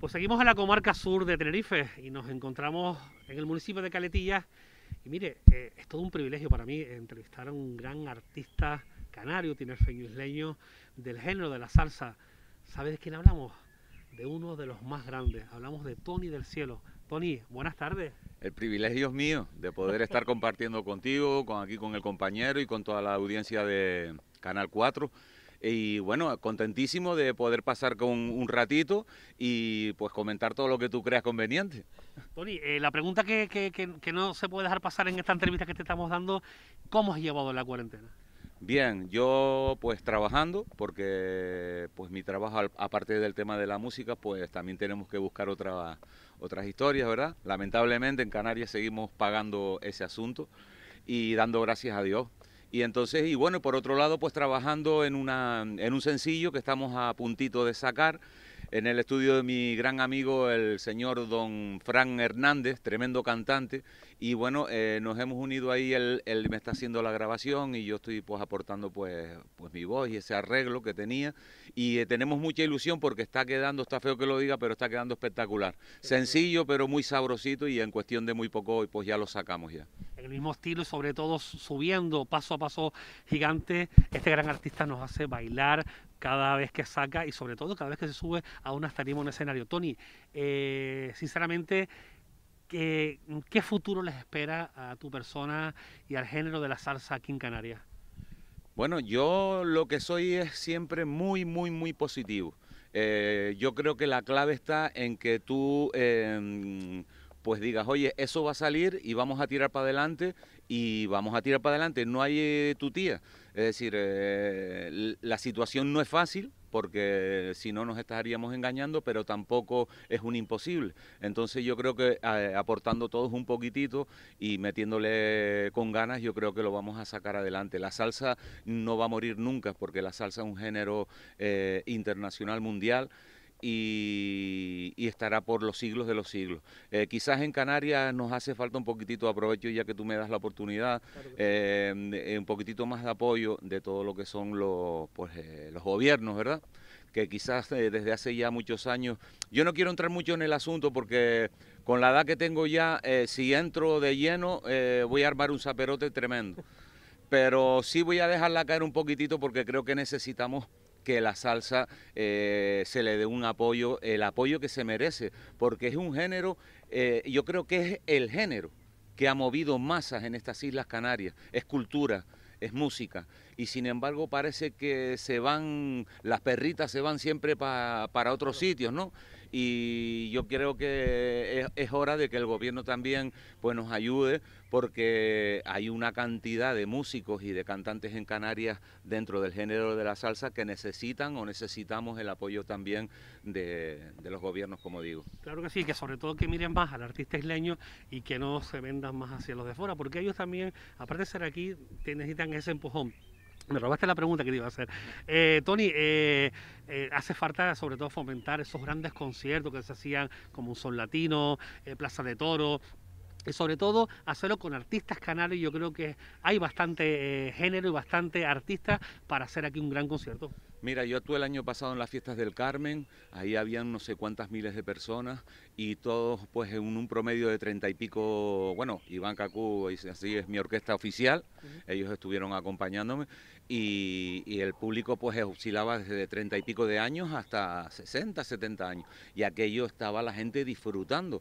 Pues seguimos a la comarca sur de Tenerife y nos encontramos en el municipio de Caletilla. Y mire, eh, es todo un privilegio para mí entrevistar a un gran artista canario, tinerfeño isleño, del género de la salsa. ¿Sabes de quién hablamos? De uno de los más grandes. Hablamos de Tony del Cielo. Tony, buenas tardes. El privilegio es mío de poder estar compartiendo contigo, con aquí con el compañero y con toda la audiencia de Canal 4 y bueno, contentísimo de poder pasar con un ratito y pues comentar todo lo que tú creas conveniente. Tony, eh, la pregunta que, no se puede dejar pasar en esta entrevista que te estamos dando, ¿cómo has llevado la cuarentena? Bien, yo pues trabajando, porque pues mi trabajo, aparte del tema de la música, pues también tenemos que buscar otra, otras historias, ¿verdad? Lamentablemente en Canarias seguimos pagando ese asunto y dando gracias a Dios y entonces, y bueno, por otro lado, pues trabajando en, una, en un sencillo que estamos a puntito de sacar en el estudio de mi gran amigo, el señor don Fran Hernández, tremendo cantante. Y bueno, eh, nos hemos unido ahí, él, me está haciendo la grabación y yo estoy pues aportando pues, pues mi voz y ese arreglo que tenía. Y eh, tenemos mucha ilusión porque está quedando, está feo que lo diga, pero está quedando espectacular. Sencillo, pero muy sabrosito y en cuestión de muy poco hoy pues ya lo sacamos ya el mismo estilo y sobre todo subiendo paso a paso gigante. Este gran artista nos hace bailar cada vez que saca y sobre todo cada vez que se sube a estaríamos en un escenario. Tony, eh, sinceramente, ¿qué, ¿qué, futuro les espera a tu persona y al género de la salsa aquí en Canarias? Bueno, yo lo que soy es siempre muy, muy, muy positivo. Eh, yo creo que la clave está en que tú... Em, pues digas, oye, eso va a salir y vamos a tirar para adelante y vamos a tirar para adelante. No hay eh, tutía. Es decir, eh, la situación no es fácil porque si no nos estaríamos engañando, pero tampoco es un imposible. Entonces yo creo que eh, aportando todos un poquitito y metiéndole con ganas, yo creo que lo vamos a sacar adelante. La salsa no va a morir nunca porque la salsa es un género internacional mundial y, estará por los siglos de los siglos. Eh, quizás en Canarias nos hace falta un poquitito, aprovecho ya que tú me das la oportunidad, em, eh, un poquitito más de apoyo de todo lo que son los, pues, eh, los gobiernos, ¿verdad? que quizás desde hace ya muchos años, yo no quiero entrar mucho en el asunto porque con la edad que tengo ya, si entro de lleno voy a armar un zaperote tremendo. Pero sí voy a dejarla caer un poquitito porque creo que necesitamos que la salsa eh, se le dé un apoyo, el apoyo que se merece, porque es un género, eh, yo creo que es el género que ha movido masas en estas Islas Canarias, es cultura, es música y sin embargo parece que se van, las perritas se van siempre para otros sitios, ¿no? Y yo creo que es, hora de que el gobierno también pues, nos ayude porque hay una cantidad de músicos y de cantantes en Canarias dentro del género de la salsa que necesitan o necesitamos el apoyo también de, los gobiernos, como digo. Claro que sí, que sobre todo que miren más al artista isleño y que no se vendan más hacia los de fuera, porque ellos también, aparte de ser aquí, necesitan ese empujón me robaste la pregunta que te iba a hacer. Eh, Tony, eh, eh, hace falta sobre todo fomentar esos grandes conciertos que se hacían como un Sol Latino, Plaza de Toro, y sobre todo hacerlo con artistas canales. Yo creo que hay bastante género y bastante artistas para hacer aquí un gran concierto. Mira, yo actué el año pasado en las fiestas del Carmen, ahí habían no sé cuántas miles de personas y todos pues en un promedio de treinta y pico, bueno, Iván Cacú, así es mi orquesta oficial, ellos estuvieron acompañándome y, el público pues oscilaba desde treinta y pico de años hasta 60, 70 años y aquello estaba la gente disfrutando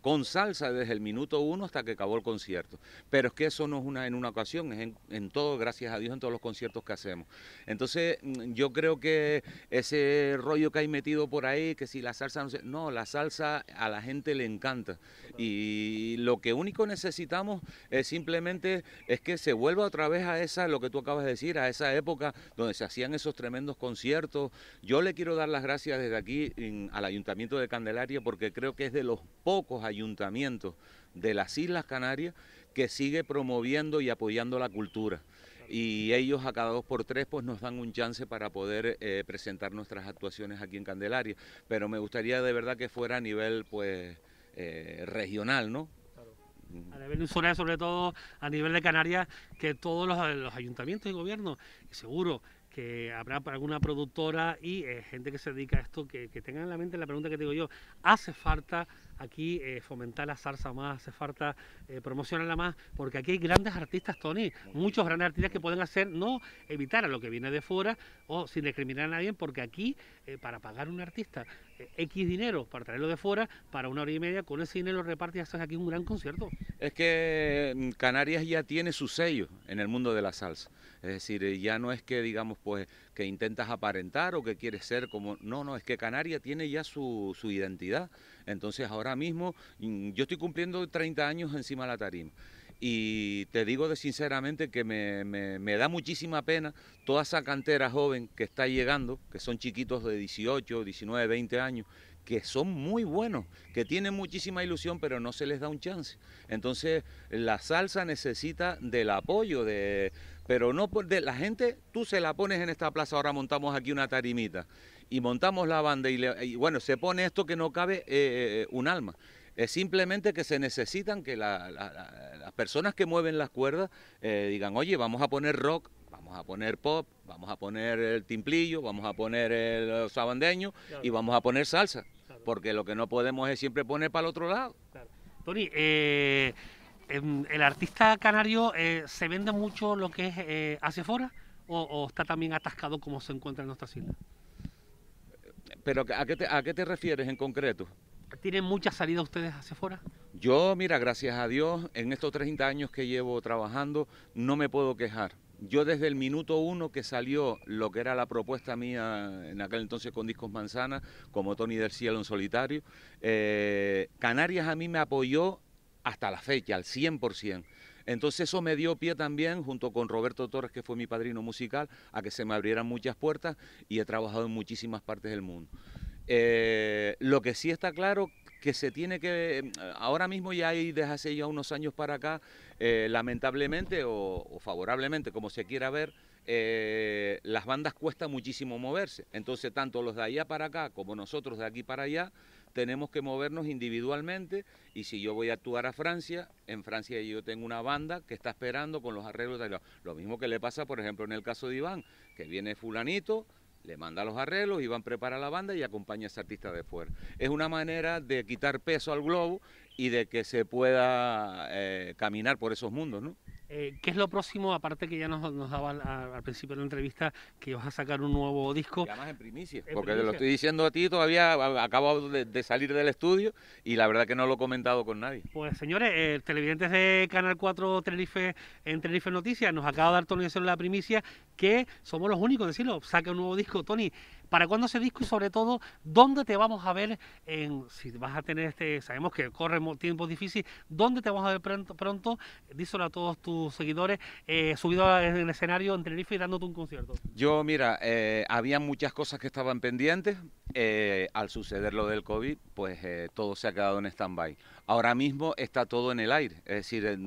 con salsa desde el minuto uno hasta que acabó el concierto. Pero es que eso no es una en una ocasión, es en, en todo, gracias a Dios, en todos los conciertos que hacemos. Entonces mm, yo creo que ese rollo que hay metido por ahí, que si la salsa no se... No, la salsa a la gente le encanta. Y lo que único necesitamos es simplemente es que se vuelva otra vez a esa, lo que tú acabas de decir, a esa época donde se hacían esos tremendos conciertos. Yo le quiero dar las gracias desde aquí al Ayuntamiento de Candelaria porque creo que es de los pocos ayuntamientos de las Islas Canarias que sigue promoviendo y apoyando la cultura y ellos a cada dos por tres pues nos dan un chance para poder eh, presentar nuestras actuaciones aquí en Candelaria. Pero me gustaría de verdad que fuera a nivel pues eh, regional, ¿no? a nivel insular, sobre todo a nivel de Canarias, que todos los, ayuntamientos y gobiernos, seguro que habrá alguna productora y eh, gente que se dedica a esto, que, que tengan en la mente la pregunta que te digo yo, ¿hace falta aquí eh, fomentar la salsa más, hace falta eh, promocionarla más, porque aquí hay grandes artistas, Tony, muchos grandes artistas que pueden hacer, no evitar a lo que viene de fuera o sin discriminar a nadie, porque aquí eh, para pagar a un artista X dinero para traerlo de fuera, para una hora y media, con ese dinero reparte y aquí un gran concierto. Es que mm, Canarias ya tiene su sello en el mundo de la salsa. Es decir, ya no es que digamos pues que intentas aparentar o que quieres ser como. No, no, es que Canarias tiene ya su, su identidad. Entonces ahora mismo mm, yo estoy cumpliendo 30 años encima de la tarima y te digo de sinceramente que me, me, da muchísima pena toda esa cantera joven que está llegando, que son chiquitos de 18, 19, 20 años, que son muy buenos, que tienen muchísima ilusión, pero no se les da un chance. Entonces, la salsa necesita del apoyo, de, pero no de la gente, tú se la pones en esta plaza, ahora montamos aquí una tarimita y montamos la banda y, bueno, se pone esto que no cabe eh, eh, un alma. Es simplemente que se necesitan que las personas que mueven las cuerdas eh, digan, oye, vamos a poner rock, vamos a poner pop, vamos a poner el timplillo, vamos a poner el sabandeño y vamos a poner salsa porque lo que no podemos es siempre poner para el otro lado. Tony, eh, em, ¿el artista canario eh, se vende mucho lo que es eh, hacia afuera o, está también atascado como se encuentra en nuestras islas? ¿Pero a qué te, a qué te refieres en concreto? ¿Tienen mucha salida ustedes hacia afuera? Yo, mira, gracias a Dios, en estos 30 años que llevo trabajando, no me puedo quejar yo desde el minuto uno que salió lo que era la propuesta mía en aquel entonces con Discos Manzana, como Tony del Cielo en solitario, eh, Canarias a mí me apoyó hasta la fecha, al 100%. Entonces eso me dio pie también, junto con Roberto Torres, que fue mi padrino musical, a que se me abrieran muchas puertas y he trabajado en muchísimas partes del mundo. Eh, lo que sí está claro que se tiene que, eh, ahora mismo ya hay desde hace ya unos años para acá, eh, lamentablemente o, favorablemente, como se quiera ver, eh, las bandas cuesta muchísimo moverse. Entonces, tanto los de allá para acá como nosotros de aquí para allá, tenemos que movernos individualmente y si yo voy a actuar a Francia, en Francia yo tengo una banda que está esperando con los arreglos. De... Lo mismo que le pasa, por ejemplo, en el caso de Iván, que viene fulanito, le manda los arreglos, a preparar la banda y acompaña a ese artista de fuera. Es una manera de quitar peso al globo y de que se pueda eh, caminar por esos mundos, ¿no? Eh, ¿Qué es lo próximo, aparte que ya nos, daba al, principio de la entrevista, que vas a sacar un nuevo disco? además en primicia, porque te lo estoy diciendo a ti, todavía acabo de, salir del estudio y la verdad que no lo he comentado con nadie. Pues señores, eh, televidentes de Canal 4 Tenerife en Noticias, nos acaba de dar Tony hacer la primicia que somos los únicos, decirlo, saca un nuevo disco, Tony, para cuándo ese disco y sobre todo dónde te vamos a ver en, si vas a tener este, sabemos que corren tiempos difíciles, dónde te vamos a ver pronto, pronto díselo a todos tus seguidores, eh, subido en el escenario en Tenerife y dándote un concierto. Yo mira, eh, había muchas cosas que estaban pendientes, eh, al suceder lo del COVID, pues todo se ha quedado en stand-by. Ahora mismo está todo en el aire, es decir,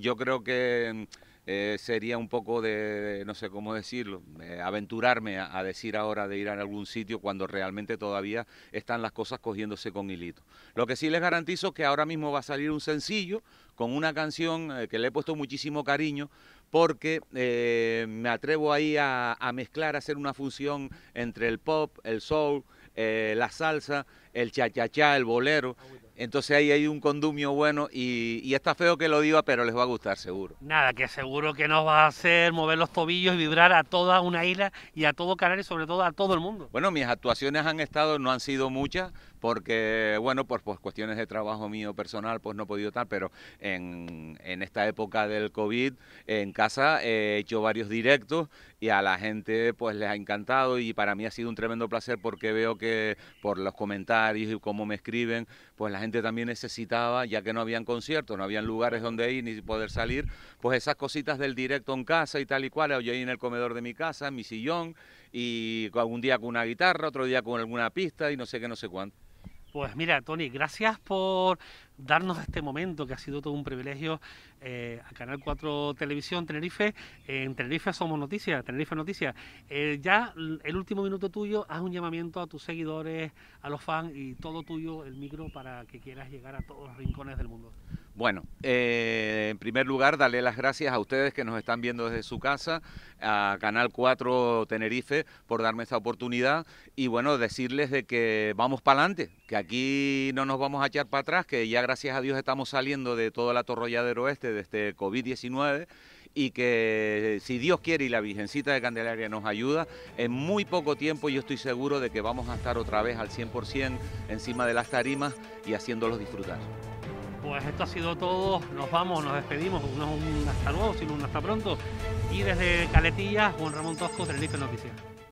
yo creo que eh, sería un poco de, no sé cómo decirlo, eh, aventurarme a, decir ahora de ir a algún sitio cuando realmente todavía están las cosas cogiéndose con hilito. Lo que sí les garantizo es que ahora mismo va a salir un sencillo con una canción eh, que le he puesto muchísimo cariño porque me atrevo ahí a, mezclar, a hacer una función entre el pop, el soul, la salsa, el cha-cha-cha, el bolero. Ah, entonces ahí hay un condumio bueno y, está feo que lo diga, pero les va a gustar seguro. Nada, que seguro que nos va a hacer mover los tobillos y vibrar a toda una isla y a todo Canarias, sobre todo a todo el mundo. Bueno, mis actuaciones han estado, no han sido muchas, porque, bueno, por pues, pues, cuestiones de trabajo mío personal, pues no he podido estar, pero en, en esta época del COVID, en casa eh, he hecho varios directos y a la gente pues les ha encantado y para mí ha sido un tremendo placer porque veo que por los comentarios y cómo me escriben, pues la gente también necesitaba, ya que no habían conciertos, no habían lugares donde ir ni poder salir, pues esas cositas del directo en casa y tal y cual, oye ahí en el comedor de mi casa, en mi sillón, y algún día con una guitarra, otro día con alguna pista y no sé qué, no sé cuánto. Pues mira, Tony, gracias por darnos este momento que ha sido todo un privilegio eh, a Canal 4 Televisión Tenerife. en Tenerife somos noticias, Tenerife Noticias. Eh, ya el último minuto tuyo, haz un llamamiento a tus seguidores, a los fans y todo tuyo, el micro, para que quieras llegar a todos los rincones del mundo. Bueno, eh, en primer lugar, darle las gracias a ustedes que nos están viendo desde su casa, a Canal 4 Tenerife por darme esta oportunidad y bueno, decirles de que vamos para adelante, que aquí no nos vamos a echar para atrás, que ya gracias a Dios estamos saliendo de toda la atorrolladero oeste, de este COVID-19, y que si Dios quiere y la Virgencita de Candelaria nos ayuda, en muy poco tiempo yo estoy seguro de que vamos a estar otra vez al 100% encima de las tarimas y haciéndolos disfrutar. Pues esto ha sido todo, nos vamos, nos despedimos, no un hasta luego, sino un hasta pronto. Y desde Caletillas, Juan Ramón Tosco, Tenerife Noticias.